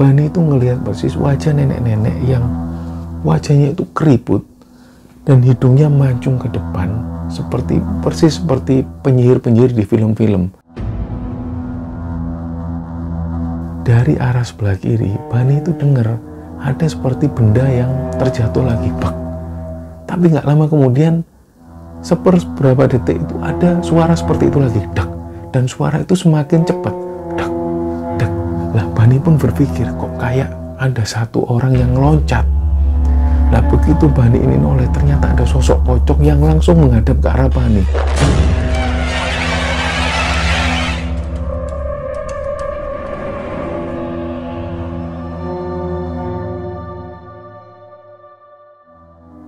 Bani itu ngelihat persis wajah nenek-nenek yang wajahnya itu keriput dan hidungnya mancung ke depan seperti persis seperti penyihir-penyihir di film-film. Dari arah sebelah kiri, Bani itu dengar ada seperti benda yang terjatuh lagi. Bak. Tapi nggak lama kemudian seper berapa detik itu ada suara seperti itu lagi dak dan suara itu semakin cepat Bani pun berpikir kok kayak ada satu orang yang loncat. Nah begitu Bani ini noleh ternyata ada sosok pocong yang langsung menghadap ke arah Bani.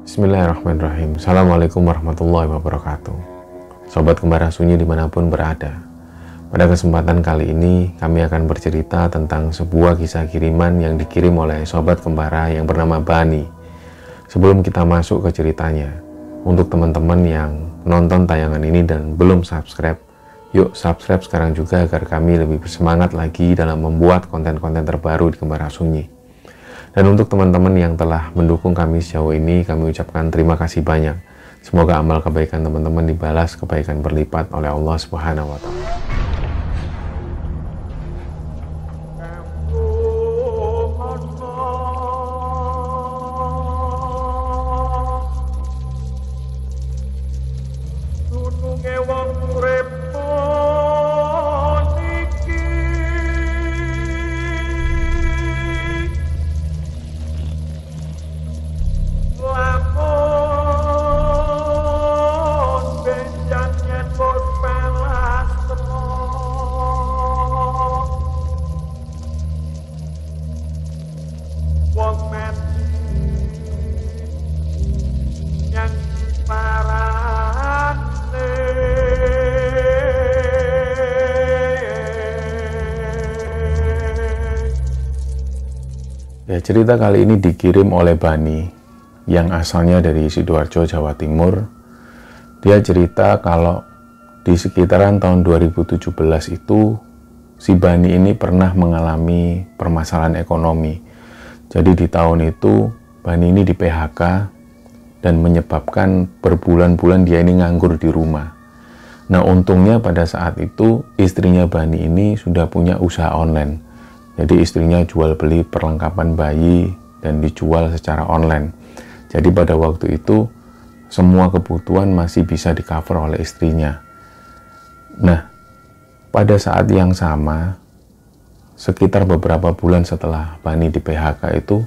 Bismillahirrahmanirrahim. Assalamualaikum warahmatullahi wabarakatuh. Sobat kembara sunyi dimanapun berada, pada kesempatan kali ini, kami akan bercerita tentang sebuah kisah kiriman yang dikirim oleh sobat kembara yang bernama Bani. Sebelum kita masuk ke ceritanya, untuk teman-teman yang nonton tayangan ini dan belum subscribe, yuk subscribe sekarang juga agar kami lebih bersemangat lagi dalam membuat konten-konten terbaru di Kembara Sunyi. Dan untuk teman-teman yang telah mendukung kami sejauh ini, kami ucapkan terima kasih banyak. Semoga amal kebaikan teman-teman dibalas kebaikan berlipat oleh Allah Subhanahu wa taala. cerita kali ini dikirim oleh Bani yang asalnya dari Sidoarjo, Jawa Timur. Dia cerita kalau di sekitaran tahun 2017 itu si Bani ini pernah mengalami permasalahan ekonomi. Jadi di tahun itu Bani ini di PHK dan menyebabkan berbulan-bulan dia ini nganggur di rumah. Nah untungnya pada saat itu istrinya Bani ini sudah punya usaha online jadi istrinya jual beli perlengkapan bayi dan dijual secara online. Jadi pada waktu itu semua kebutuhan masih bisa di cover oleh istrinya. Nah, pada saat yang sama, sekitar beberapa bulan setelah Bani di PHK itu,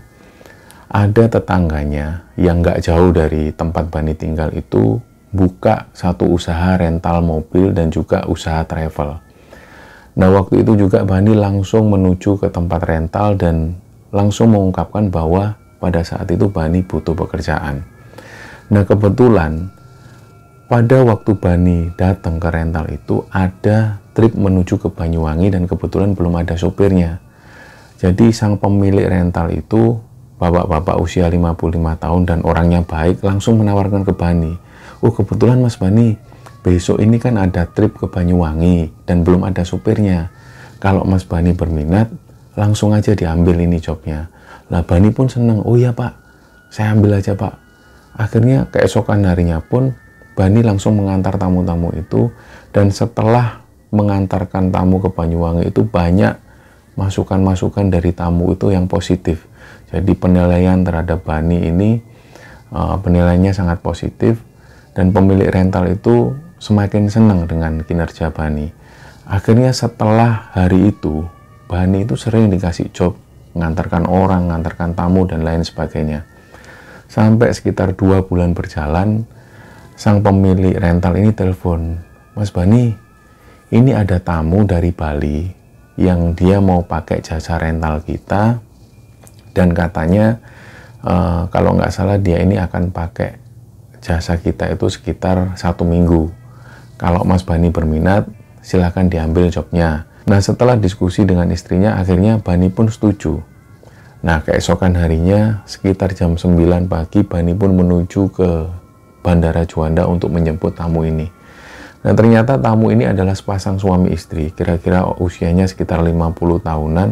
ada tetangganya yang nggak jauh dari tempat Bani tinggal itu buka satu usaha rental mobil dan juga usaha travel. Nah, waktu itu juga Bani langsung menuju ke tempat rental dan langsung mengungkapkan bahwa pada saat itu Bani butuh pekerjaan. Nah, kebetulan pada waktu Bani datang ke rental itu ada trip menuju ke Banyuwangi dan kebetulan belum ada sopirnya. Jadi sang pemilik rental itu bapak-bapak usia 55 tahun dan orangnya baik langsung menawarkan ke Bani. Oh kebetulan Mas Bani besok ini kan ada trip ke Banyuwangi dan belum ada supirnya. Kalau Mas Bani berminat, langsung aja diambil ini jobnya. Lah Bani pun seneng, oh iya pak, saya ambil aja pak. Akhirnya keesokan harinya pun Bani langsung mengantar tamu-tamu itu dan setelah mengantarkan tamu ke Banyuwangi itu banyak masukan-masukan dari tamu itu yang positif. Jadi penilaian terhadap Bani ini eh, penilaiannya sangat positif dan pemilik rental itu semakin senang dengan kinerja Bani. Akhirnya setelah hari itu, Bani itu sering dikasih job, ngantarkan orang, ngantarkan tamu, dan lain sebagainya. Sampai sekitar dua bulan berjalan, sang pemilik rental ini telepon, Mas Bani, ini ada tamu dari Bali yang dia mau pakai jasa rental kita dan katanya uh, kalau nggak salah dia ini akan pakai jasa kita itu sekitar satu minggu kalau Mas Bani berminat, silahkan diambil jobnya. Nah setelah diskusi dengan istrinya, akhirnya Bani pun setuju. Nah keesokan harinya, sekitar jam 9 pagi, Bani pun menuju ke Bandara Juanda untuk menjemput tamu ini. Nah ternyata tamu ini adalah sepasang suami istri, kira-kira usianya sekitar 50 tahunan.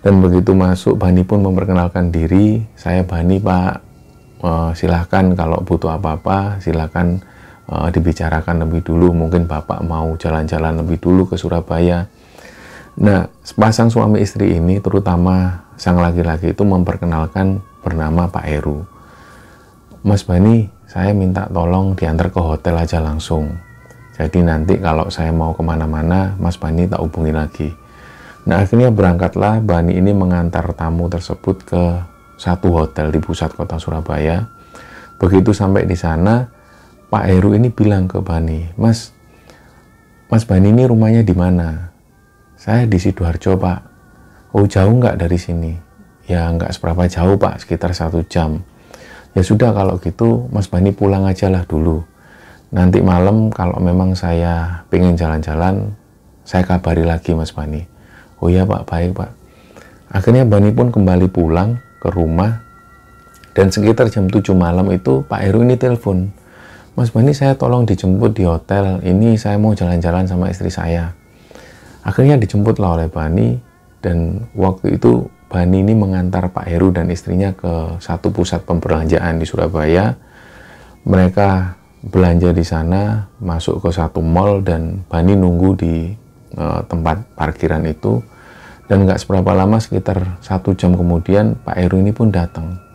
Dan begitu masuk, Bani pun memperkenalkan diri, saya Bani Pak, eh, silahkan kalau butuh apa-apa, silahkan uh, dibicarakan lebih dulu mungkin bapak mau jalan-jalan lebih dulu ke Surabaya nah sepasang suami istri ini terutama sang laki-laki itu memperkenalkan bernama Pak Eru Mas Bani saya minta tolong diantar ke hotel aja langsung jadi nanti kalau saya mau kemana-mana Mas Bani tak hubungi lagi Nah akhirnya berangkatlah Bani ini mengantar tamu tersebut ke satu hotel di pusat kota Surabaya. Begitu sampai di sana, Pak Heru ini bilang ke Bani, Mas, Mas Bani ini rumahnya di mana? Saya di Sidoarjo, Pak. Oh, jauh nggak dari sini? Ya, nggak seberapa jauh, Pak. Sekitar satu jam. Ya sudah, kalau gitu Mas Bani pulang aja lah dulu. Nanti malam kalau memang saya pengen jalan-jalan, saya kabari lagi Mas Bani. Oh iya Pak, baik Pak. Akhirnya Bani pun kembali pulang ke rumah dan sekitar jam 7 malam itu Pak Heru ini telepon Mas Bani saya tolong dijemput di hotel, ini saya mau jalan-jalan sama istri saya. Akhirnya dijemputlah oleh Bani dan waktu itu Bani ini mengantar Pak Heru dan istrinya ke satu pusat pembelanjaan di Surabaya. Mereka belanja di sana, masuk ke satu mall dan Bani nunggu di uh, tempat parkiran itu. Dan nggak seberapa lama, sekitar satu jam kemudian Pak Heru ini pun datang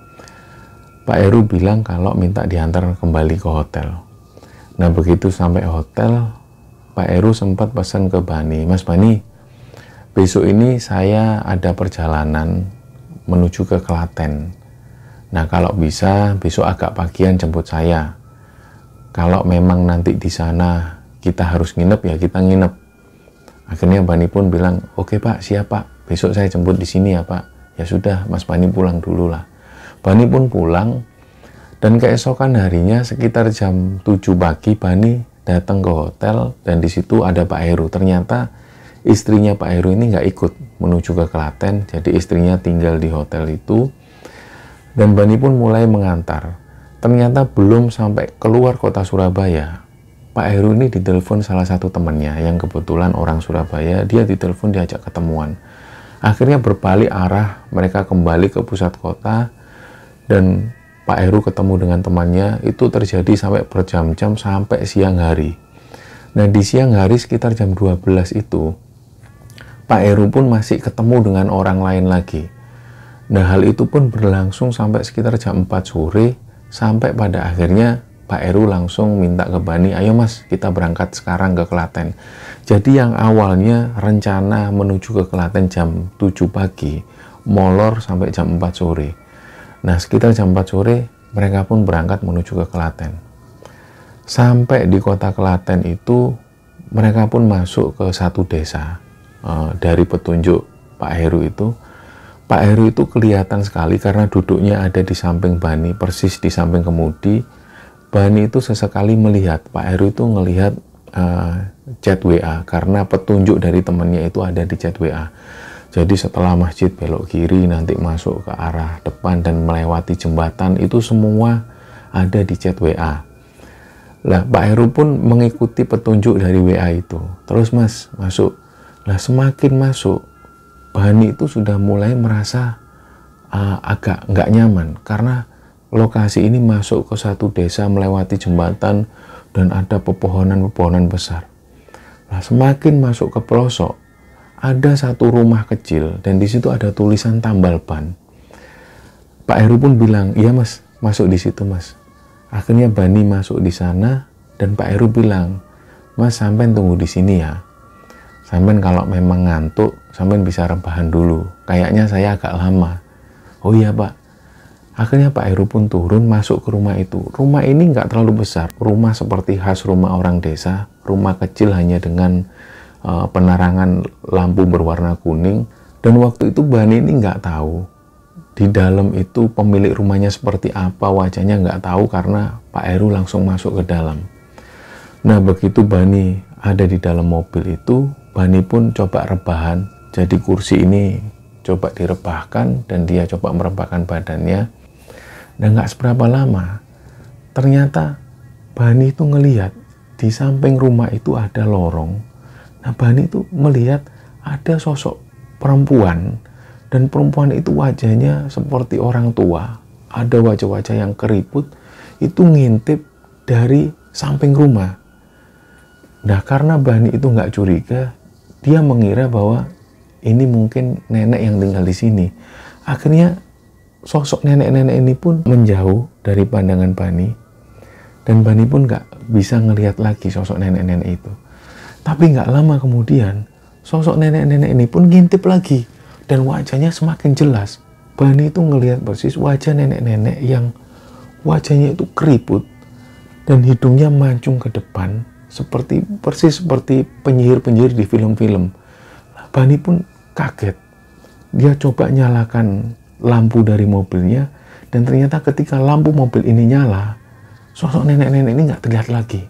Pak Eru bilang kalau minta diantar kembali ke hotel. Nah begitu sampai hotel, Pak Eru sempat pesan ke Bani, Mas Bani, besok ini saya ada perjalanan menuju ke Klaten. Nah kalau bisa besok agak pagian jemput saya. Kalau memang nanti di sana kita harus nginep ya kita nginep. Akhirnya Bani pun bilang, oke okay, pak siap pak, besok saya jemput di sini ya pak. Ya sudah Mas Bani pulang dulu lah. Bani pun pulang dan keesokan harinya sekitar jam 7 pagi Bani datang ke hotel dan di situ ada Pak Heru. Ternyata istrinya Pak Heru ini nggak ikut menuju ke Klaten, jadi istrinya tinggal di hotel itu. Dan Bani pun mulai mengantar. Ternyata belum sampai keluar kota Surabaya. Pak Heru ini ditelepon salah satu temannya yang kebetulan orang Surabaya, dia ditelepon diajak ketemuan. Akhirnya berbalik arah, mereka kembali ke pusat kota, dan Pak Heru ketemu dengan temannya itu terjadi sampai berjam-jam sampai siang hari. Nah di siang hari sekitar jam 12 itu Pak Heru pun masih ketemu dengan orang lain lagi. Nah hal itu pun berlangsung sampai sekitar jam 4 sore sampai pada akhirnya Pak Eru langsung minta ke Bani, ayo mas kita berangkat sekarang ke Kelaten. Jadi yang awalnya rencana menuju ke Kelaten jam 7 pagi, molor sampai jam 4 sore. Nah sekitar jam 4 sore mereka pun berangkat menuju ke Kelaten. Sampai di kota Kelaten itu mereka pun masuk ke satu desa E, dari petunjuk Pak Heru itu. Pak Heru itu kelihatan sekali karena duduknya ada di samping Bani, persis di samping kemudi. Bani itu sesekali melihat, Pak Heru itu melihat uh, eh, chat WA karena petunjuk dari temannya itu ada di chat WA. Jadi setelah masjid belok kiri nanti masuk ke arah depan dan melewati jembatan itu semua ada di chat WA. Lah Pak Heru pun mengikuti petunjuk dari WA itu. Terus Mas masuk. Lah semakin masuk Bani itu sudah mulai merasa uh, agak nggak nyaman karena lokasi ini masuk ke satu desa melewati jembatan dan ada pepohonan-pepohonan besar. Nah, semakin masuk ke pelosok, ada satu rumah kecil dan di situ ada tulisan tambal ban. Pak Heru pun bilang, iya mas, masuk di situ mas. Akhirnya Bani masuk di sana dan Pak Heru bilang, mas sampai tunggu di sini ya. Sampai kalau memang ngantuk, sampai bisa rebahan dulu. Kayaknya saya agak lama. Oh iya pak. Akhirnya Pak Heru pun turun masuk ke rumah itu. Rumah ini nggak terlalu besar. Rumah seperti khas rumah orang desa. Rumah kecil hanya dengan Eh, penerangan lampu berwarna kuning dan waktu itu Bani ini nggak tahu di dalam itu pemilik rumahnya seperti apa wajahnya nggak tahu karena Pak Eru langsung masuk ke dalam. Nah begitu Bani ada di dalam mobil itu Bani pun coba rebahan jadi kursi ini coba direbahkan dan dia coba merebahkan badannya dan nah, nggak seberapa lama ternyata Bani itu ngeliat di samping rumah itu ada lorong Nah, Bani itu melihat ada sosok perempuan dan perempuan itu wajahnya seperti orang tua. Ada wajah-wajah yang keriput itu ngintip dari samping rumah. Nah, karena Bani itu nggak curiga, dia mengira bahwa ini mungkin nenek yang tinggal di sini. Akhirnya sosok nenek-nenek ini pun menjauh dari pandangan Bani dan Bani pun nggak bisa ngelihat lagi sosok nenek-nenek itu. Tapi nggak lama kemudian, sosok nenek-nenek ini pun ngintip lagi. Dan wajahnya semakin jelas. Bani itu ngelihat persis wajah nenek-nenek yang wajahnya itu keriput dan hidungnya mancung ke depan seperti persis seperti penyihir-penyihir di film-film. Bani pun kaget. Dia coba nyalakan lampu dari mobilnya dan ternyata ketika lampu mobil ini nyala, sosok nenek-nenek ini nggak terlihat lagi.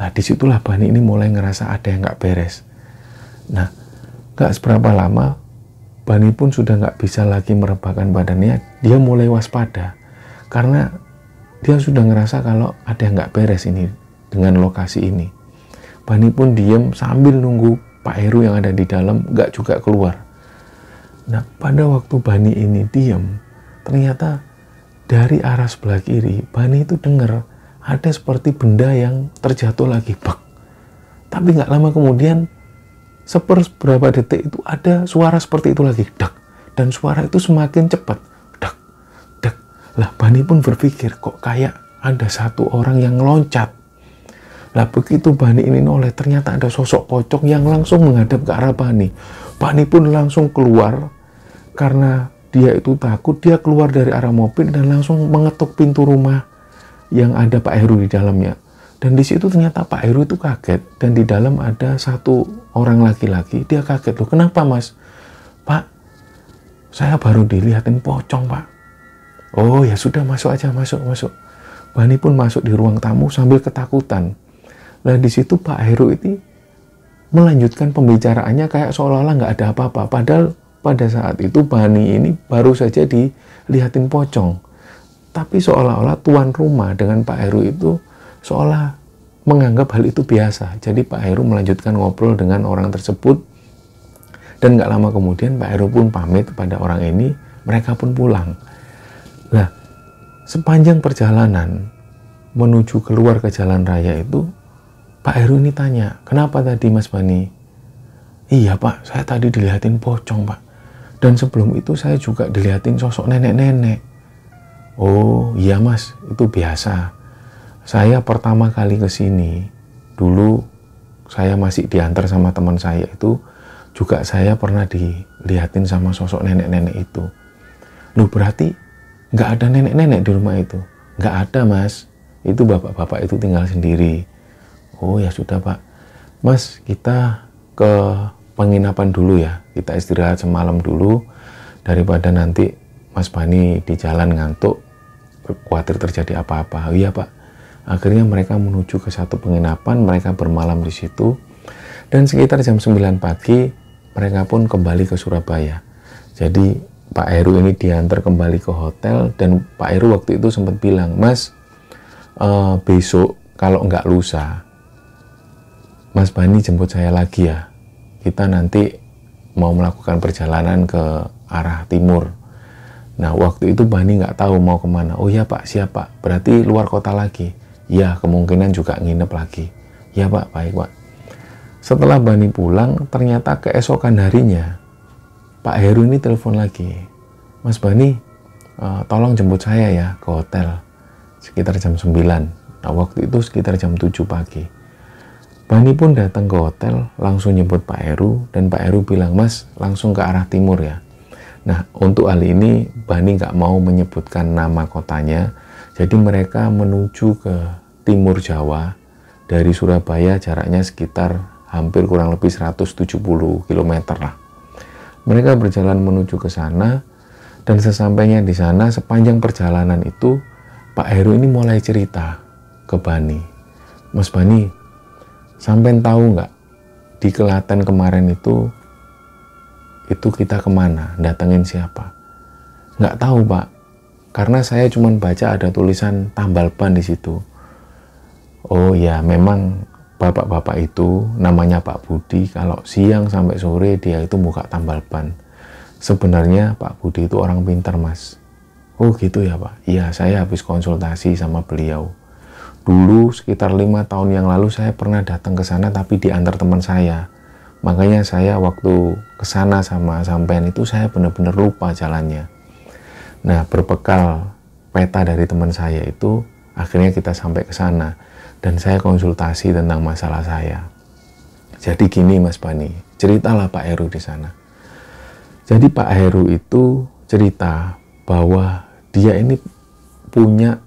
Nah disitulah Bani ini mulai ngerasa ada yang nggak beres. Nah nggak seberapa lama Bani pun sudah nggak bisa lagi merebahkan badannya. Dia mulai waspada karena dia sudah ngerasa kalau ada yang nggak beres ini dengan lokasi ini. Bani pun diem sambil nunggu Pak Heru yang ada di dalam nggak juga keluar. Nah pada waktu Bani ini diem, ternyata dari arah sebelah kiri Bani itu dengar ada seperti benda yang terjatuh lagi bak tapi nggak lama kemudian seberapa detik itu ada suara seperti itu lagi dak dan suara itu semakin cepat dak dak lah Bani pun berpikir kok kayak ada satu orang yang loncat lah begitu Bani ini noleh ternyata ada sosok pocong yang langsung menghadap ke arah Bani Bani pun langsung keluar karena dia itu takut dia keluar dari arah mobil dan langsung mengetuk pintu rumah yang ada Pak Heru di dalamnya. Dan di situ ternyata Pak Heru itu kaget dan di dalam ada satu orang laki-laki. Dia kaget loh. Kenapa mas? Pak, saya baru dilihatin pocong pak. Oh ya sudah masuk aja masuk masuk. Bani pun masuk di ruang tamu sambil ketakutan. Nah di situ Pak Heru itu melanjutkan pembicaraannya kayak seolah-olah nggak ada apa-apa. Padahal pada saat itu Bani ini baru saja dilihatin pocong. Tapi seolah-olah tuan rumah dengan Pak Heru itu seolah menganggap hal itu biasa. Jadi Pak Heru melanjutkan ngobrol dengan orang tersebut dan nggak lama kemudian Pak Heru pun pamit kepada orang ini, mereka pun pulang. Nah, sepanjang perjalanan menuju keluar ke jalan raya itu, Pak Heru ini tanya, kenapa tadi Mas Bani? Iya Pak, saya tadi dilihatin pocong Pak. Dan sebelum itu saya juga dilihatin sosok nenek-nenek. Oh iya mas, itu biasa. Saya pertama kali ke sini, dulu saya masih diantar sama teman saya itu, juga saya pernah dilihatin sama sosok nenek-nenek itu. Loh berarti nggak ada nenek-nenek di rumah itu? Nggak ada mas, itu bapak-bapak itu tinggal sendiri. Oh ya sudah pak, mas kita ke penginapan dulu ya, kita istirahat semalam dulu daripada nanti Mas Bani di jalan ngantuk, khawatir terjadi apa-apa. Iya pak. Akhirnya mereka menuju ke satu penginapan, mereka bermalam di situ. Dan sekitar jam 9 pagi, mereka pun kembali ke Surabaya. Jadi Pak Heru ini diantar kembali ke hotel dan Pak Heru waktu itu sempat bilang, Mas, uh, besok kalau nggak lusa, Mas Bani jemput saya lagi ya. Kita nanti mau melakukan perjalanan ke arah timur Nah waktu itu Bani nggak tahu mau kemana. Oh ya pak, siapa? Berarti luar kota lagi. Ya kemungkinan juga nginep lagi. Ya pak, baik pak. Setelah Bani pulang, ternyata keesokan harinya Pak Heru ini telepon lagi. Mas Bani, uh, tolong jemput saya ya ke hotel sekitar jam 9. Nah waktu itu sekitar jam 7 pagi. Bani pun datang ke hotel, langsung nyebut Pak Heru, dan Pak Heru bilang, Mas, langsung ke arah timur ya. Nah, untuk hal ini Bani nggak mau menyebutkan nama kotanya, jadi mereka menuju ke timur Jawa dari Surabaya jaraknya sekitar hampir kurang lebih 170 km lah. Mereka berjalan menuju ke sana dan sesampainya di sana sepanjang perjalanan itu Pak Heru ini mulai cerita ke Bani. Mas Bani, sampai tahu nggak di Kelaten kemarin itu itu kita kemana, datengin siapa. Nggak tahu pak, karena saya cuma baca ada tulisan tambal ban di situ. Oh ya, memang bapak-bapak itu namanya Pak Budi kalau siang sampai sore dia itu buka tambal ban. Sebenarnya Pak Budi itu orang pintar mas. Oh gitu ya pak, iya saya habis konsultasi sama beliau. Dulu sekitar lima tahun yang lalu saya pernah datang ke sana tapi diantar teman saya Makanya saya waktu kesana sama sampean itu saya benar-benar lupa jalannya. Nah berbekal peta dari teman saya itu akhirnya kita sampai ke sana dan saya konsultasi tentang masalah saya. Jadi gini Mas Bani, ceritalah Pak Heru di sana. Jadi Pak Heru itu cerita bahwa dia ini punya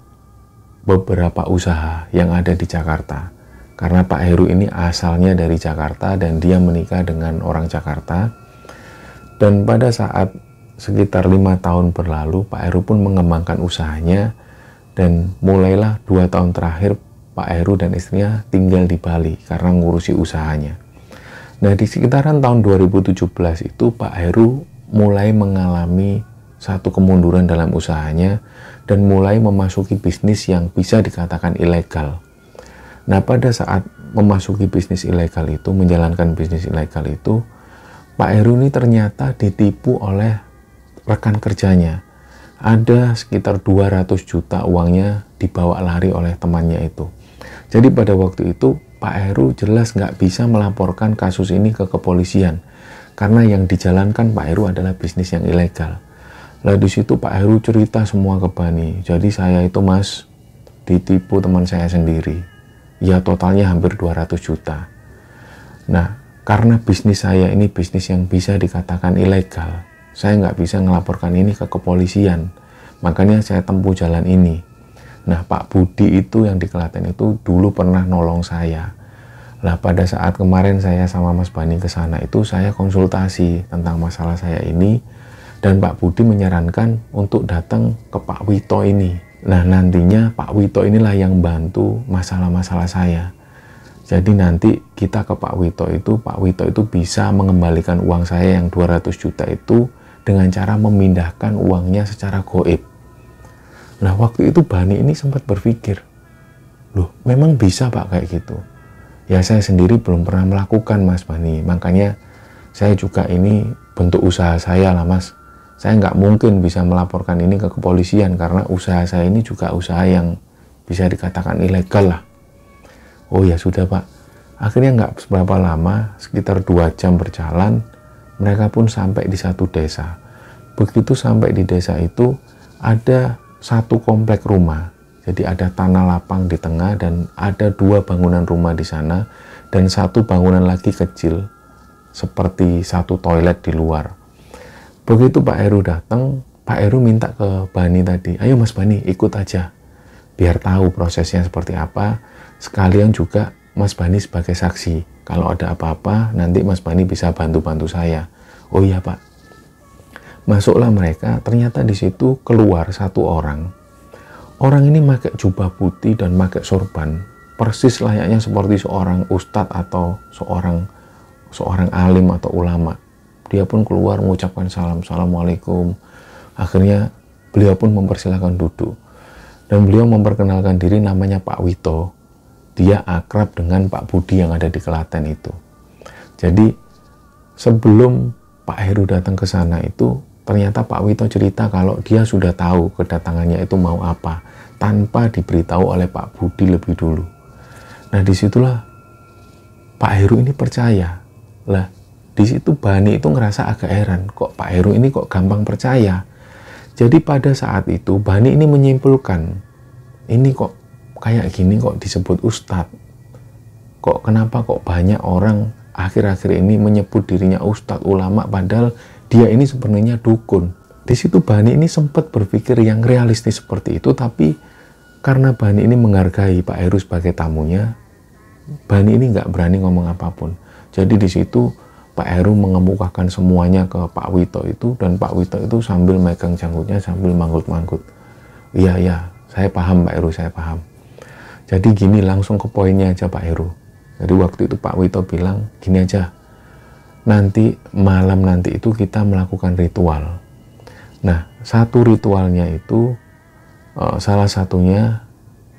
beberapa usaha yang ada di Jakarta karena Pak Heru ini asalnya dari Jakarta dan dia menikah dengan orang Jakarta. Dan pada saat sekitar lima tahun berlalu, Pak Heru pun mengembangkan usahanya dan mulailah dua tahun terakhir Pak Heru dan istrinya tinggal di Bali karena ngurusi usahanya. Nah di sekitaran tahun 2017 itu Pak Heru mulai mengalami satu kemunduran dalam usahanya dan mulai memasuki bisnis yang bisa dikatakan ilegal Nah, pada saat memasuki bisnis ilegal itu, menjalankan bisnis ilegal itu, Pak Heru ini ternyata ditipu oleh rekan kerjanya. Ada sekitar 200 juta uangnya dibawa lari oleh temannya itu. Jadi pada waktu itu Pak Heru jelas nggak bisa melaporkan kasus ini ke kepolisian karena yang dijalankan Pak Heru adalah bisnis yang ilegal. Lah di situ Pak Heru cerita semua ke Bani. Jadi saya itu mas ditipu teman saya sendiri ya totalnya hampir 200 juta. Nah, karena bisnis saya ini bisnis yang bisa dikatakan ilegal, saya nggak bisa melaporkan ini ke kepolisian. Makanya saya tempuh jalan ini. Nah, Pak Budi itu yang di Kelaten itu dulu pernah nolong saya. Lah pada saat kemarin saya sama Mas Bani ke sana itu saya konsultasi tentang masalah saya ini dan Pak Budi menyarankan untuk datang ke Pak Wito ini Nah nantinya Pak Wito inilah yang bantu masalah-masalah saya. Jadi nanti kita ke Pak Wito itu, Pak Wito itu bisa mengembalikan uang saya yang 200 juta itu dengan cara memindahkan uangnya secara goib. Nah waktu itu Bani ini sempat berpikir, loh memang bisa Pak kayak gitu. Ya saya sendiri belum pernah melakukan Mas Bani, makanya saya juga ini bentuk usaha saya lah Mas saya nggak mungkin bisa melaporkan ini ke kepolisian karena usaha saya ini juga usaha yang bisa dikatakan ilegal lah. Oh ya sudah pak, akhirnya nggak seberapa lama, sekitar dua jam berjalan, mereka pun sampai di satu desa. Begitu sampai di desa itu, ada satu komplek rumah. Jadi ada tanah lapang di tengah dan ada dua bangunan rumah di sana dan satu bangunan lagi kecil seperti satu toilet di luar. Begitu Pak Heru datang, Pak Heru minta ke Bani tadi, ayo Mas Bani ikut aja, biar tahu prosesnya seperti apa. Sekalian juga Mas Bani sebagai saksi, kalau ada apa-apa nanti Mas Bani bisa bantu-bantu saya. Oh iya Pak. Masuklah mereka, ternyata di situ keluar satu orang. Orang ini pakai jubah putih dan pakai sorban, persis layaknya seperti seorang ustadz atau seorang seorang alim atau ulama dia pun keluar mengucapkan salam, Assalamualaikum. Akhirnya beliau pun mempersilahkan duduk. Dan beliau memperkenalkan diri namanya Pak Wito. Dia akrab dengan Pak Budi yang ada di Kelaten itu. Jadi sebelum Pak Heru datang ke sana itu ternyata Pak Wito cerita kalau dia sudah tahu kedatangannya itu mau apa tanpa diberitahu oleh Pak Budi lebih dulu. Nah disitulah Pak Heru ini percaya lah di situ Bani itu ngerasa agak heran, kok Pak Heru ini kok gampang percaya. Jadi pada saat itu Bani ini menyimpulkan, ini kok kayak gini kok disebut ustadz. Kok kenapa kok banyak orang akhir-akhir ini menyebut dirinya ustadz ulama padahal dia ini sebenarnya dukun. Di situ Bani ini sempat berpikir yang realistis seperti itu, tapi karena Bani ini menghargai Pak Heru sebagai tamunya, Bani ini nggak berani ngomong apapun. Jadi di situ Pak Heru mengemukakan semuanya ke Pak Wito itu dan Pak Wito itu sambil megang janggutnya sambil manggut-manggut. Iya, iya, saya paham Pak Heru, saya paham. Jadi gini langsung ke poinnya aja Pak Heru. Jadi waktu itu Pak Wito bilang gini aja, nanti malam nanti itu kita melakukan ritual. Nah, satu ritualnya itu eh, salah satunya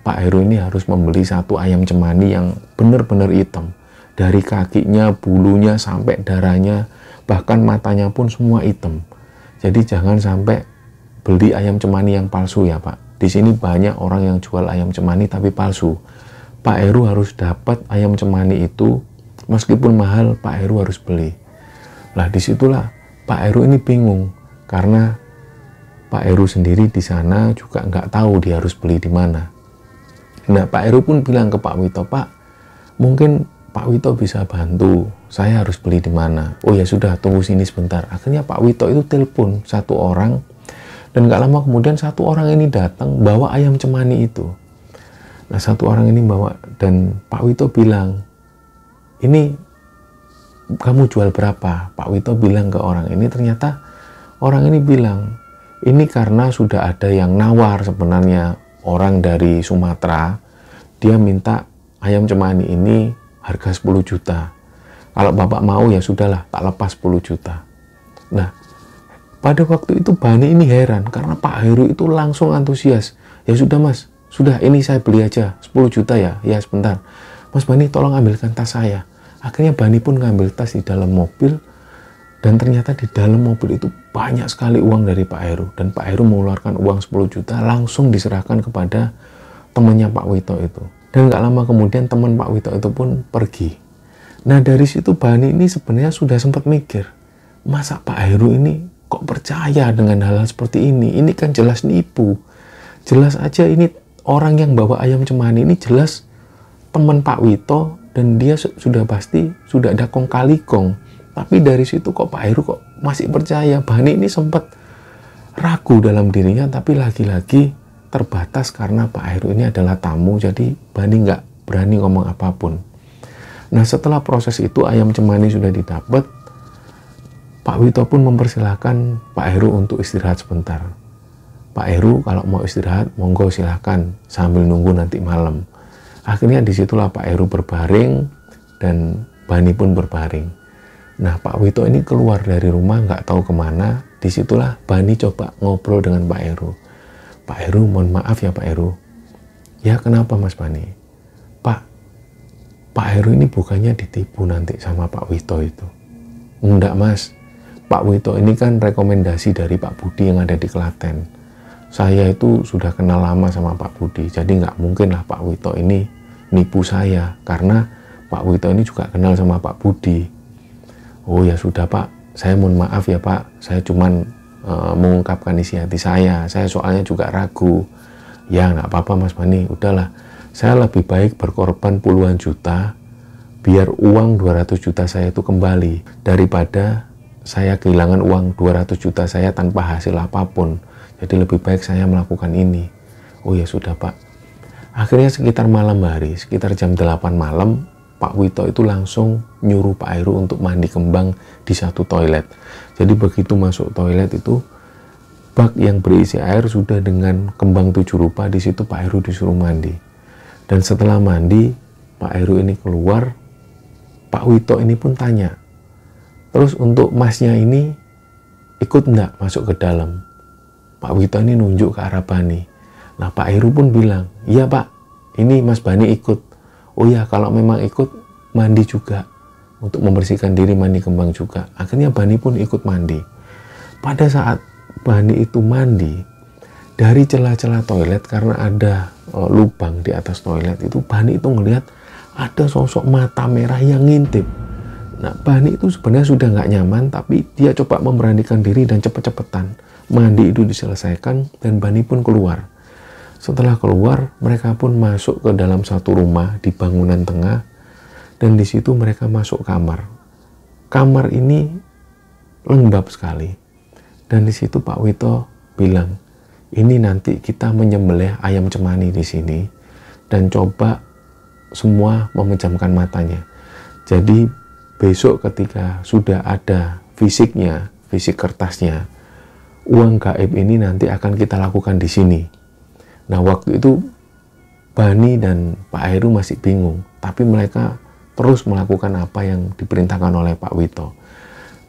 Pak Heru ini harus membeli satu ayam cemani yang benar-benar hitam dari kakinya, bulunya sampai darahnya, bahkan matanya pun semua hitam. Jadi jangan sampai beli ayam cemani yang palsu ya Pak. Di sini banyak orang yang jual ayam cemani tapi palsu. Pak Eru harus dapat ayam cemani itu meskipun mahal Pak Eru harus beli. Lah disitulah Pak Eru ini bingung karena Pak Eru sendiri di sana juga nggak tahu dia harus beli di mana. Nah Pak Eru pun bilang ke Pak Wito, Pak mungkin Pak Wito bisa bantu, saya harus beli di mana. Oh ya sudah, tunggu sini sebentar. Akhirnya Pak Wito itu telepon satu orang, dan gak lama kemudian satu orang ini datang bawa ayam cemani itu. Nah satu orang ini bawa, dan Pak Wito bilang, ini kamu jual berapa? Pak Wito bilang ke orang ini, ternyata orang ini bilang, ini karena sudah ada yang nawar sebenarnya orang dari Sumatera, dia minta ayam cemani ini harga 10 juta. Kalau bapak mau ya sudahlah, tak lepas 10 juta. Nah, pada waktu itu Bani ini heran karena Pak Heru itu langsung antusias. Ya sudah mas, sudah ini saya beli aja 10 juta ya, ya sebentar. Mas Bani tolong ambilkan tas saya. Akhirnya Bani pun ngambil tas di dalam mobil dan ternyata di dalam mobil itu banyak sekali uang dari Pak Heru dan Pak Heru mengeluarkan uang 10 juta langsung diserahkan kepada temannya Pak Wito itu. Dan gak lama kemudian teman Pak Wito itu pun pergi. Nah dari situ Bani ini sebenarnya sudah sempat mikir, masa Pak Heru ini kok percaya dengan hal-hal seperti ini? Ini kan jelas nipu. Jelas aja ini orang yang bawa ayam cemani ini jelas teman Pak Wito dan dia sudah pasti sudah ada kong kali kong. Tapi dari situ kok Pak Heru kok masih percaya? Bani ini sempat ragu dalam dirinya tapi lagi-lagi terbatas karena Pak Heru ini adalah tamu, jadi Bani nggak berani ngomong apapun. Nah setelah proses itu ayam cemani sudah didapat, Pak Wito pun mempersilahkan Pak Heru untuk istirahat sebentar. Pak Heru kalau mau istirahat, monggo silahkan sambil nunggu nanti malam. Akhirnya disitulah Pak Heru berbaring dan Bani pun berbaring. Nah Pak Wito ini keluar dari rumah nggak tahu kemana, disitulah Bani coba ngobrol dengan Pak Heru. Pak Heru mohon maaf ya Pak Heru ya kenapa Mas Bani Pak Pak Heru ini bukannya ditipu nanti sama Pak Wito itu enggak Mas Pak Wito ini kan rekomendasi dari Pak Budi yang ada di Klaten saya itu sudah kenal lama sama Pak Budi jadi nggak mungkin lah Pak Wito ini nipu saya karena Pak Wito ini juga kenal sama Pak Budi oh ya sudah Pak saya mohon maaf ya Pak saya cuman e, mengungkapkan isi hati saya. Saya soalnya juga ragu. Ya nggak apa-apa Mas Mani, udahlah. Saya lebih baik berkorban puluhan juta biar uang 200 juta saya itu kembali daripada saya kehilangan uang 200 juta saya tanpa hasil apapun. Jadi lebih baik saya melakukan ini. Oh ya sudah Pak. Akhirnya sekitar malam hari, sekitar jam 8 malam, Pak Wito itu langsung nyuruh Pak Heru untuk mandi kembang di satu toilet. Jadi begitu masuk toilet itu bak yang berisi air sudah dengan kembang tujuh rupa di situ Pak Heru disuruh mandi. Dan setelah mandi Pak Heru ini keluar, Pak Wito ini pun tanya. Terus untuk masnya ini ikut enggak masuk ke dalam? Pak Wito ini nunjuk ke arah Bani. Nah Pak Heru pun bilang, iya Pak, ini Mas Bani ikut oh ya kalau memang ikut mandi juga untuk membersihkan diri mandi kembang juga akhirnya Bani pun ikut mandi pada saat Bani itu mandi dari celah-celah toilet karena ada e, lubang di atas toilet itu Bani itu ngelihat ada sosok mata merah yang ngintip nah Bani itu sebenarnya sudah nggak nyaman tapi dia coba memberanikan diri dan cepet-cepetan mandi itu diselesaikan dan Bani pun keluar setelah keluar, mereka pun masuk ke dalam satu rumah di bangunan tengah dan di situ mereka masuk kamar. Kamar ini lembab sekali. Dan di situ Pak Wito bilang, ini nanti kita menyembelih ayam cemani di sini dan coba semua memejamkan matanya. Jadi besok ketika sudah ada fisiknya, fisik kertasnya, uang gaib ini nanti akan kita lakukan di sini Nah waktu itu Bani dan Pak Heru masih bingung, tapi mereka terus melakukan apa yang diperintahkan oleh Pak Wito.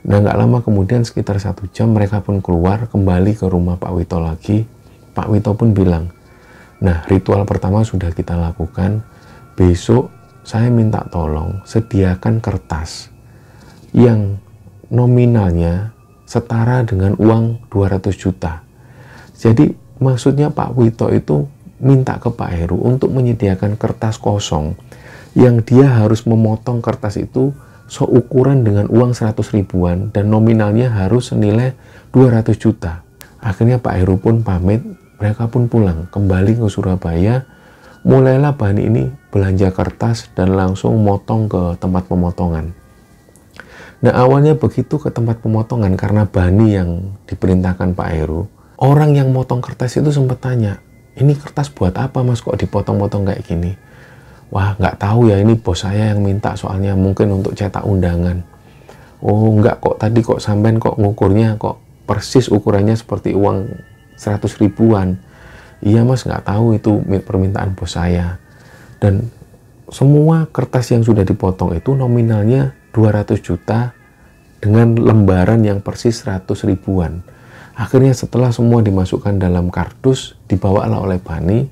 Nah nggak lama kemudian sekitar satu jam mereka pun keluar kembali ke rumah Pak Wito lagi. Pak Wito pun bilang, nah ritual pertama sudah kita lakukan, besok saya minta tolong sediakan kertas yang nominalnya setara dengan uang 200 juta. Jadi maksudnya Pak Wito itu minta ke Pak Heru untuk menyediakan kertas kosong yang dia harus memotong kertas itu seukuran dengan uang 100 ribuan dan nominalnya harus senilai 200 juta. Akhirnya Pak Heru pun pamit, mereka pun pulang kembali ke Surabaya. Mulailah Bani ini belanja kertas dan langsung motong ke tempat pemotongan. Nah awalnya begitu ke tempat pemotongan karena Bani yang diperintahkan Pak Heru orang yang motong kertas itu sempat tanya, ini kertas buat apa mas kok dipotong-potong kayak gini? Wah nggak tahu ya ini bos saya yang minta soalnya mungkin untuk cetak undangan. Oh nggak kok tadi kok sampean kok ngukurnya kok persis ukurannya seperti uang 100 ribuan. Iya mas nggak tahu itu permintaan bos saya. Dan semua kertas yang sudah dipotong itu nominalnya 200 juta dengan lembaran yang persis 100 ribuan. Akhirnya setelah semua dimasukkan dalam kardus, dibawalah oleh Bani.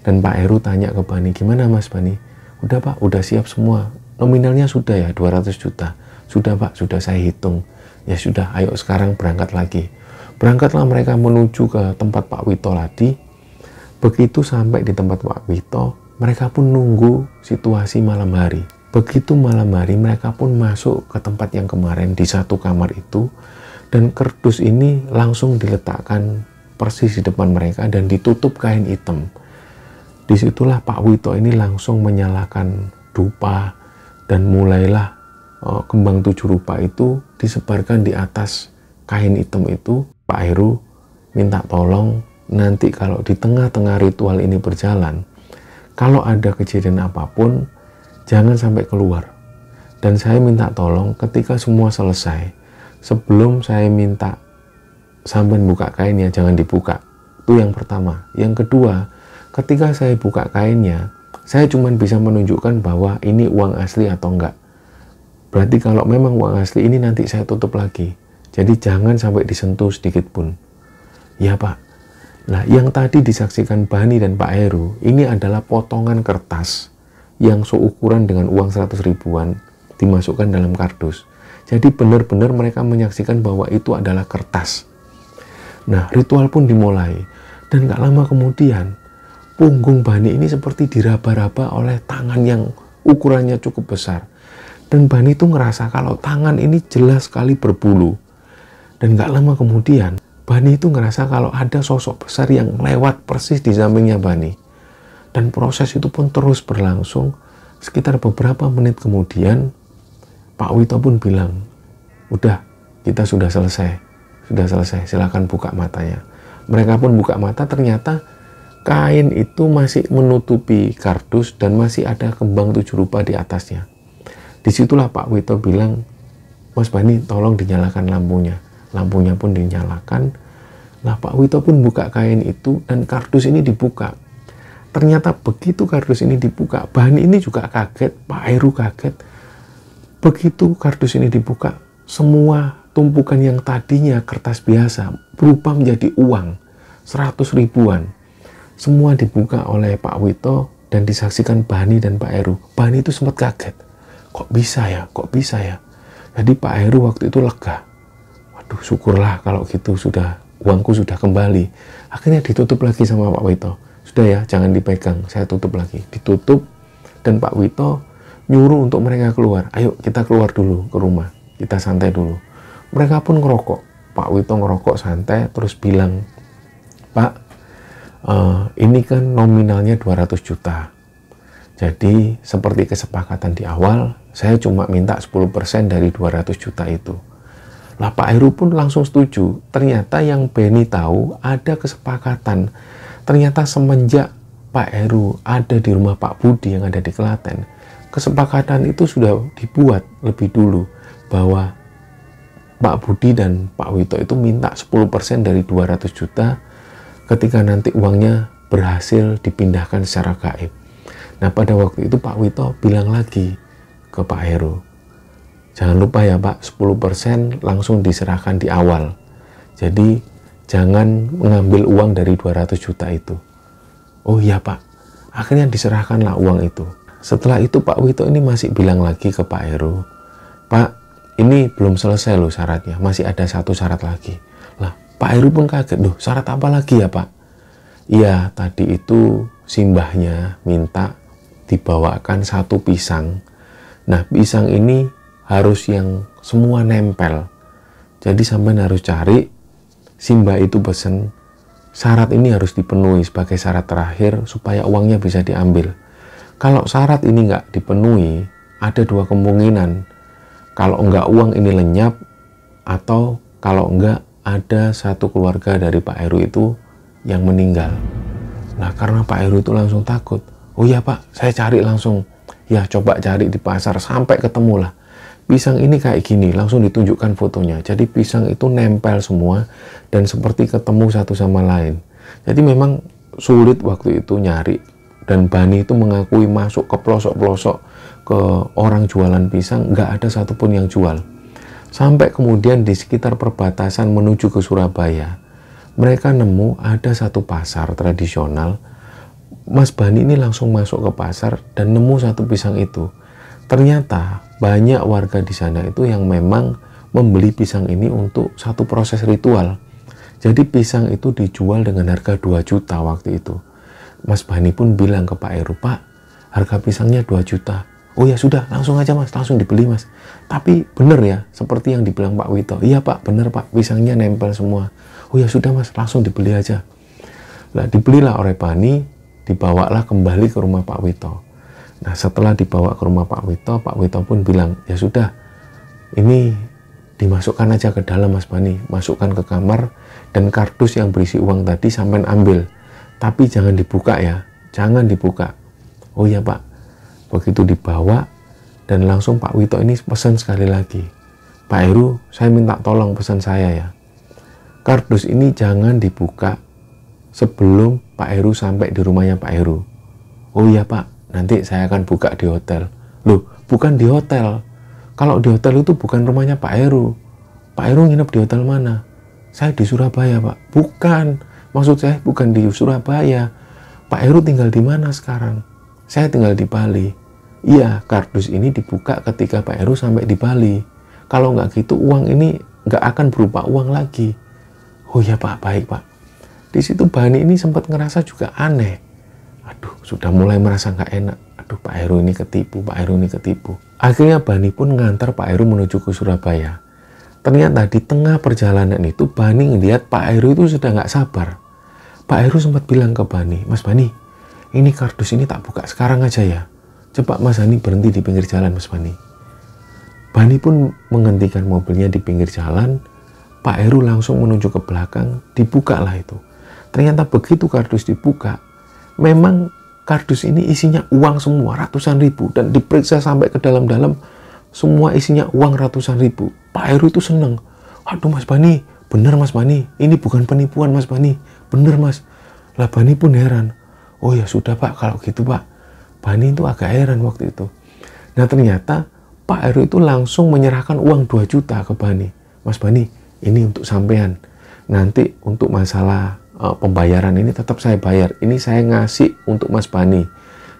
Dan Pak Heru tanya ke Bani, gimana Mas Bani? Udah Pak, udah siap semua. Nominalnya sudah ya, 200 juta. Sudah Pak, sudah saya hitung. Ya sudah, ayo sekarang berangkat lagi. Berangkatlah mereka menuju ke tempat Pak Wito tadi. Begitu sampai di tempat Pak Wito, mereka pun nunggu situasi malam hari. Begitu malam hari, mereka pun masuk ke tempat yang kemarin di satu kamar itu dan kerdus ini langsung diletakkan persis di depan mereka dan ditutup kain hitam. Disitulah Pak Wito ini langsung menyalakan dupa dan mulailah uh, kembang tujuh rupa itu disebarkan di atas kain hitam itu. Pak Heru minta tolong nanti kalau di tengah-tengah ritual ini berjalan, kalau ada kejadian apapun, jangan sampai keluar. Dan saya minta tolong ketika semua selesai, sebelum saya minta sampean buka kainnya jangan dibuka itu yang pertama yang kedua ketika saya buka kainnya saya cuma bisa menunjukkan bahwa ini uang asli atau enggak berarti kalau memang uang asli ini nanti saya tutup lagi jadi jangan sampai disentuh sedikit pun ya pak Nah, yang tadi disaksikan Bani dan Pak Heru, ini adalah potongan kertas yang seukuran dengan uang 100 ribuan dimasukkan dalam kardus. Jadi benar-benar mereka menyaksikan bahwa itu adalah kertas. Nah, ritual pun dimulai. Dan gak lama kemudian, punggung bani ini seperti diraba-raba oleh tangan yang ukurannya cukup besar. Dan bani itu ngerasa kalau tangan ini jelas sekali berbulu. Dan gak lama kemudian, Bani itu ngerasa kalau ada sosok besar yang lewat persis di sampingnya Bani. Dan proses itu pun terus berlangsung. Sekitar beberapa menit kemudian, Pak Wito pun bilang, udah kita sudah selesai, sudah selesai, silahkan buka matanya. Mereka pun buka mata, ternyata kain itu masih menutupi kardus dan masih ada kembang tujuh rupa di atasnya. Disitulah Pak Wito bilang, Mas Bani tolong dinyalakan lampunya. Lampunya pun dinyalakan. Nah Pak Wito pun buka kain itu dan kardus ini dibuka. Ternyata begitu kardus ini dibuka, Bani ini juga kaget, Pak Eru kaget, Begitu kardus ini dibuka, semua tumpukan yang tadinya kertas biasa berubah menjadi uang seratus ribuan. Semua dibuka oleh Pak Wito dan disaksikan Bani dan Pak Eru Bani itu sempat kaget. Kok bisa ya? Kok bisa ya? Jadi Pak Eru waktu itu lega. Waduh, syukurlah kalau gitu sudah uangku sudah kembali. Akhirnya ditutup lagi sama Pak Wito. Sudah ya, jangan dipegang. Saya tutup lagi. Ditutup dan Pak Wito nyuruh untuk mereka keluar. Ayo kita keluar dulu ke rumah, kita santai dulu. Mereka pun ngerokok. Pak Wito ngerokok santai terus bilang, Pak, uh, ini kan nominalnya 200 juta. Jadi seperti kesepakatan di awal, saya cuma minta 10% dari 200 juta itu. Lah Pak Heru pun langsung setuju. Ternyata yang Benny tahu ada kesepakatan. Ternyata semenjak Pak Heru ada di rumah Pak Budi yang ada di Kelaten, kesepakatan itu sudah dibuat lebih dulu bahwa Pak Budi dan Pak Wito itu minta 10% dari 200 juta ketika nanti uangnya berhasil dipindahkan secara gaib. Nah pada waktu itu Pak Wito bilang lagi ke Pak Heru, jangan lupa ya Pak 10% langsung diserahkan di awal. Jadi jangan mengambil uang dari 200 juta itu. Oh iya Pak, akhirnya diserahkanlah uang itu. Setelah itu Pak Wito ini masih bilang lagi ke Pak Heru, Pak, ini belum selesai loh syaratnya, masih ada satu syarat lagi. Lah, Pak Heru pun kaget, loh syarat apa lagi ya Pak? Iya, tadi itu simbahnya minta dibawakan satu pisang. Nah, pisang ini harus yang semua nempel. Jadi sampai harus cari simbah itu pesen syarat ini harus dipenuhi sebagai syarat terakhir supaya uangnya bisa diambil. Kalau syarat ini nggak dipenuhi, ada dua kemungkinan. Kalau nggak uang ini lenyap, atau kalau nggak ada satu keluarga dari Pak Heru itu yang meninggal. Nah karena Pak Heru itu langsung takut. Oh ya Pak, saya cari langsung. Ya coba cari di pasar sampai ketemu lah. Pisang ini kayak gini, langsung ditunjukkan fotonya. Jadi pisang itu nempel semua dan seperti ketemu satu sama lain. Jadi memang sulit waktu itu nyari dan Bani itu mengakui masuk ke pelosok-pelosok ke orang jualan pisang nggak ada satupun yang jual sampai kemudian di sekitar perbatasan menuju ke Surabaya mereka nemu ada satu pasar tradisional Mas Bani ini langsung masuk ke pasar dan nemu satu pisang itu ternyata banyak warga di sana itu yang memang membeli pisang ini untuk satu proses ritual jadi pisang itu dijual dengan harga 2 juta waktu itu Mas Bani pun bilang ke Pak Eru Pak, harga pisangnya 2 juta. Oh ya sudah, langsung aja mas, langsung dibeli mas. Tapi bener ya, seperti yang dibilang Pak Wito. Iya pak, bener pak, pisangnya nempel semua. Oh ya sudah mas, langsung dibeli aja. Nah, dibelilah oleh Bani, dibawalah kembali ke rumah Pak Wito. Nah, setelah dibawa ke rumah Pak Wito, Pak Wito pun bilang, ya sudah, ini dimasukkan aja ke dalam Mas Bani. Masukkan ke kamar, dan kardus yang berisi uang tadi sampai ambil tapi jangan dibuka ya jangan dibuka oh ya pak begitu dibawa dan langsung Pak Wito ini pesan sekali lagi Pak Heru saya minta tolong pesan saya ya kardus ini jangan dibuka sebelum Pak Heru sampai di rumahnya Pak Heru oh ya Pak nanti saya akan buka di hotel loh bukan di hotel kalau di hotel itu bukan rumahnya Pak Heru Pak Heru nginep di hotel mana saya di Surabaya Pak bukan Maksud saya bukan di Surabaya. Pak Heru tinggal di mana sekarang? Saya tinggal di Bali. Iya, kardus ini dibuka ketika Pak Heru sampai di Bali. Kalau nggak gitu, uang ini nggak akan berupa uang lagi. Oh ya Pak, baik Pak. Di situ Bani ini sempat ngerasa juga aneh. Aduh, sudah mulai merasa nggak enak. Aduh, Pak Heru ini ketipu, Pak Heru ini ketipu. Akhirnya Bani pun ngantar Pak Heru menuju ke Surabaya. Ternyata di tengah perjalanan itu Bani ngelihat Pak Heru itu sudah nggak sabar. Pak Heru sempat bilang ke Bani, Mas Bani, ini kardus ini tak buka sekarang aja ya. Cepat Mas Bani berhenti di pinggir jalan Mas Bani. Bani pun menghentikan mobilnya di pinggir jalan. Pak Heru langsung menuju ke belakang, dibukalah itu. Ternyata begitu kardus dibuka, memang kardus ini isinya uang semua, ratusan ribu. Dan diperiksa sampai ke dalam-dalam, semua isinya uang ratusan ribu. Pak Heru itu seneng. Aduh Mas Bani, bener Mas Bani, ini bukan penipuan Mas Bani bener mas lah Bani pun heran oh ya sudah pak kalau gitu pak Bani itu agak heran waktu itu nah ternyata Pak Heru itu langsung menyerahkan uang 2 juta ke Bani Mas Bani ini untuk sampean nanti untuk masalah uh, pembayaran ini tetap saya bayar ini saya ngasih untuk Mas Bani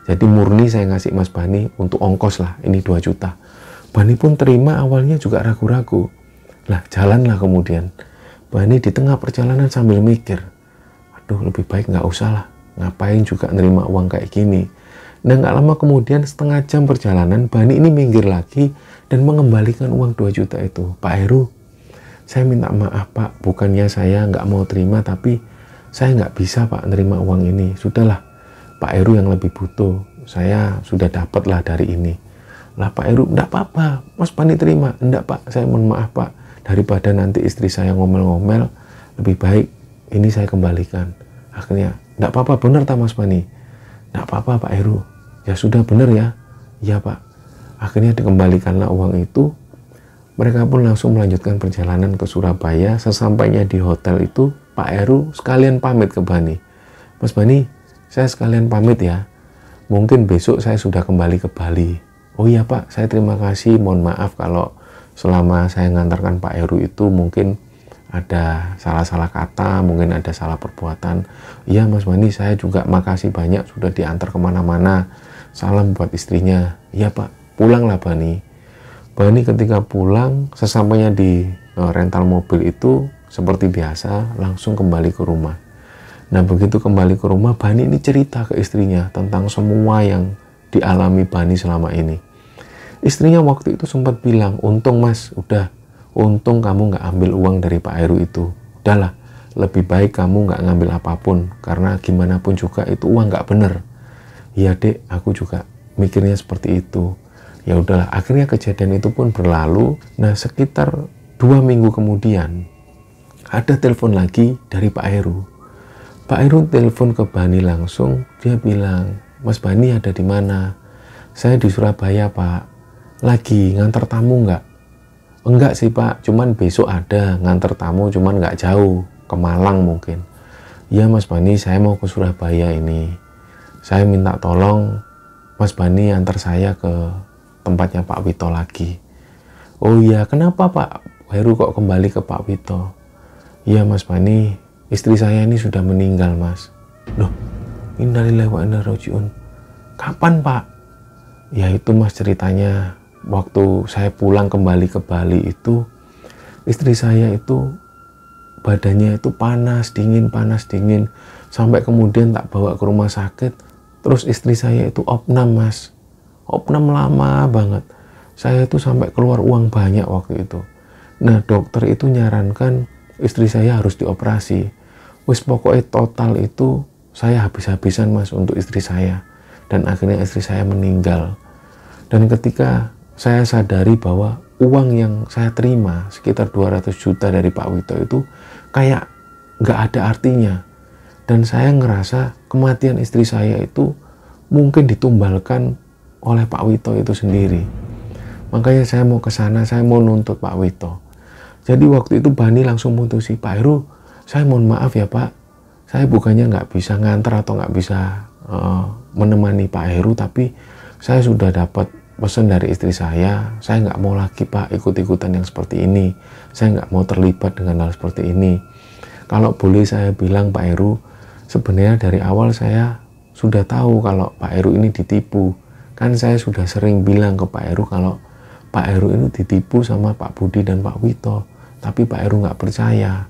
jadi murni saya ngasih Mas Bani untuk ongkos lah ini 2 juta Bani pun terima awalnya juga ragu-ragu lah jalanlah kemudian Bani di tengah perjalanan sambil mikir aduh lebih baik nggak usah lah ngapain juga nerima uang kayak gini nah nggak lama kemudian setengah jam perjalanan Bani ini minggir lagi dan mengembalikan uang 2 juta itu Pak Heru saya minta maaf Pak bukannya saya nggak mau terima tapi saya nggak bisa Pak nerima uang ini sudahlah Pak Heru yang lebih butuh saya sudah dapat lah dari ini lah Pak Heru enggak apa-apa Mas Bani terima enggak Pak saya mohon maaf Pak daripada nanti istri saya ngomel-ngomel lebih baik ini saya kembalikan Akhirnya, tidak apa-apa, benar tak Mas Bani? Tidak apa-apa Pak Heru. Ya sudah benar ya. Ya Pak. Akhirnya dikembalikanlah uang itu. Mereka pun langsung melanjutkan perjalanan ke Surabaya. Sesampainya di hotel itu, Pak Heru sekalian pamit ke Bani. Mas Bani, saya sekalian pamit ya. Mungkin besok saya sudah kembali ke Bali. Oh iya Pak, saya terima kasih. Mohon maaf kalau selama saya ngantarkan Pak Heru itu mungkin ada salah-salah kata, mungkin ada salah perbuatan. Iya Mas Bani, saya juga makasih banyak sudah diantar kemana-mana. Salam buat istrinya. Iya Pak, pulanglah Bani. Bani ketika pulang, sesampainya di eh, rental mobil itu, seperti biasa, langsung kembali ke rumah. Nah begitu kembali ke rumah, Bani ini cerita ke istrinya tentang semua yang dialami Bani selama ini. Istrinya waktu itu sempat bilang, untung mas, udah untung kamu nggak ambil uang dari Pak Heru itu. Udahlah, lebih baik kamu nggak ngambil apapun, karena gimana pun juga itu uang nggak bener. Iya dek, aku juga mikirnya seperti itu. Ya udahlah, akhirnya kejadian itu pun berlalu. Nah, sekitar dua minggu kemudian, ada telepon lagi dari Pak Heru. Pak Heru telepon ke Bani langsung, dia bilang, Mas Bani ada di mana? Saya di Surabaya, Pak. Lagi ngantar tamu nggak? enggak sih pak cuman besok ada nganter tamu cuman nggak jauh ke Malang mungkin Iya Mas Bani saya mau ke Surabaya ini saya minta tolong Mas Bani antar saya ke tempatnya Pak Wito lagi oh iya kenapa Pak Heru kok kembali ke Pak Wito iya Mas Bani istri saya ini sudah meninggal Mas loh innalillahi wa inna kapan Pak ya itu Mas ceritanya waktu saya pulang kembali ke Bali itu istri saya itu badannya itu panas dingin panas dingin sampai kemudian tak bawa ke rumah sakit terus istri saya itu opnam mas opnam lama banget saya itu sampai keluar uang banyak waktu itu nah dokter itu nyarankan istri saya harus dioperasi wis pokoknya total itu saya habis-habisan mas untuk istri saya dan akhirnya istri saya meninggal dan ketika saya sadari bahwa uang yang saya terima sekitar 200 juta dari Pak Wito itu kayak nggak ada artinya. Dan saya ngerasa kematian istri saya itu mungkin ditumbalkan oleh Pak Wito itu sendiri. Makanya saya mau ke sana, saya mau nuntut Pak Wito. Jadi waktu itu Bani langsung mutusi, Pak Heru, saya mohon maaf ya Pak, saya bukannya nggak bisa nganter atau nggak bisa uh, menemani Pak Heru, tapi saya sudah dapat pesan dari istri saya, saya nggak mau lagi pak ikut-ikutan yang seperti ini. Saya nggak mau terlibat dengan hal seperti ini. Kalau boleh saya bilang Pak Eru, sebenarnya dari awal saya sudah tahu kalau Pak Eru ini ditipu. Kan saya sudah sering bilang ke Pak Eru kalau Pak Eru ini ditipu sama Pak Budi dan Pak Wito. Tapi Pak Eru nggak percaya.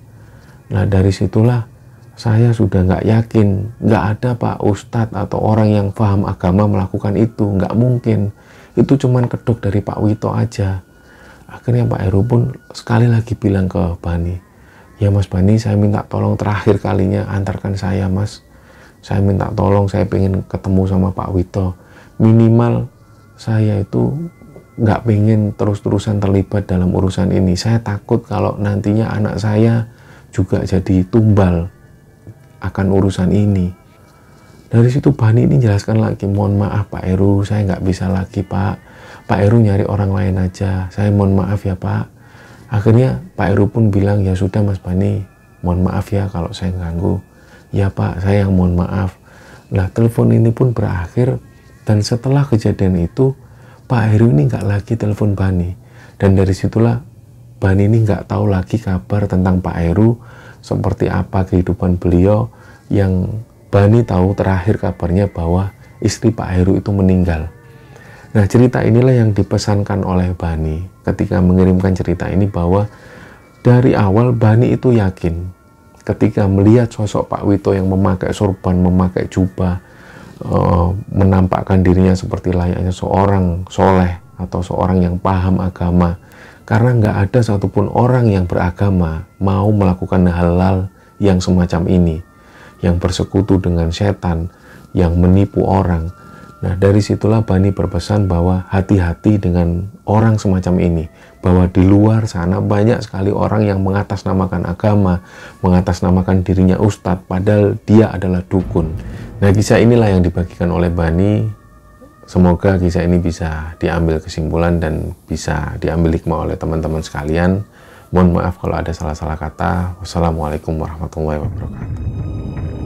Nah dari situlah saya sudah nggak yakin, nggak ada Pak Ustadz atau orang yang paham agama melakukan itu, nggak mungkin itu cuman kedok dari Pak Wito aja akhirnya Pak Heru pun sekali lagi bilang ke Bani ya Mas Bani saya minta tolong terakhir kalinya antarkan saya Mas saya minta tolong saya pengen ketemu sama Pak Wito minimal saya itu nggak pengen terus-terusan terlibat dalam urusan ini saya takut kalau nantinya anak saya juga jadi tumbal akan urusan ini dari situ Bani ini jelaskan lagi, mohon maaf Pak Eru, saya nggak bisa lagi Pak. Pak Eru nyari orang lain aja, saya mohon maaf ya Pak. Akhirnya Pak Eru pun bilang, ya sudah Mas Bani, mohon maaf ya kalau saya ganggu. Ya Pak, saya yang mohon maaf. Nah telepon ini pun berakhir dan setelah kejadian itu Pak Eru ini nggak lagi telepon Bani dan dari situlah Bani ini nggak tahu lagi kabar tentang Pak Eru seperti apa kehidupan beliau yang Bani tahu terakhir kabarnya bahwa istri Pak Heru itu meninggal. Nah cerita inilah yang dipesankan oleh Bani ketika mengirimkan cerita ini bahwa dari awal Bani itu yakin ketika melihat sosok Pak Wito yang memakai sorban, memakai jubah, eh, menampakkan dirinya seperti layaknya seorang soleh atau seorang yang paham agama. Karena nggak ada satupun orang yang beragama mau melakukan halal yang semacam ini yang bersekutu dengan setan, yang menipu orang. Nah, dari situlah Bani berpesan bahwa hati-hati dengan orang semacam ini, bahwa di luar sana banyak sekali orang yang mengatasnamakan agama, mengatasnamakan dirinya ustadz, padahal dia adalah dukun. Nah, kisah inilah yang dibagikan oleh Bani. Semoga kisah ini bisa diambil kesimpulan dan bisa diambil hikmah oleh teman-teman sekalian. Mohon maaf kalau ada salah-salah kata. Wassalamualaikum warahmatullahi wabarakatuh.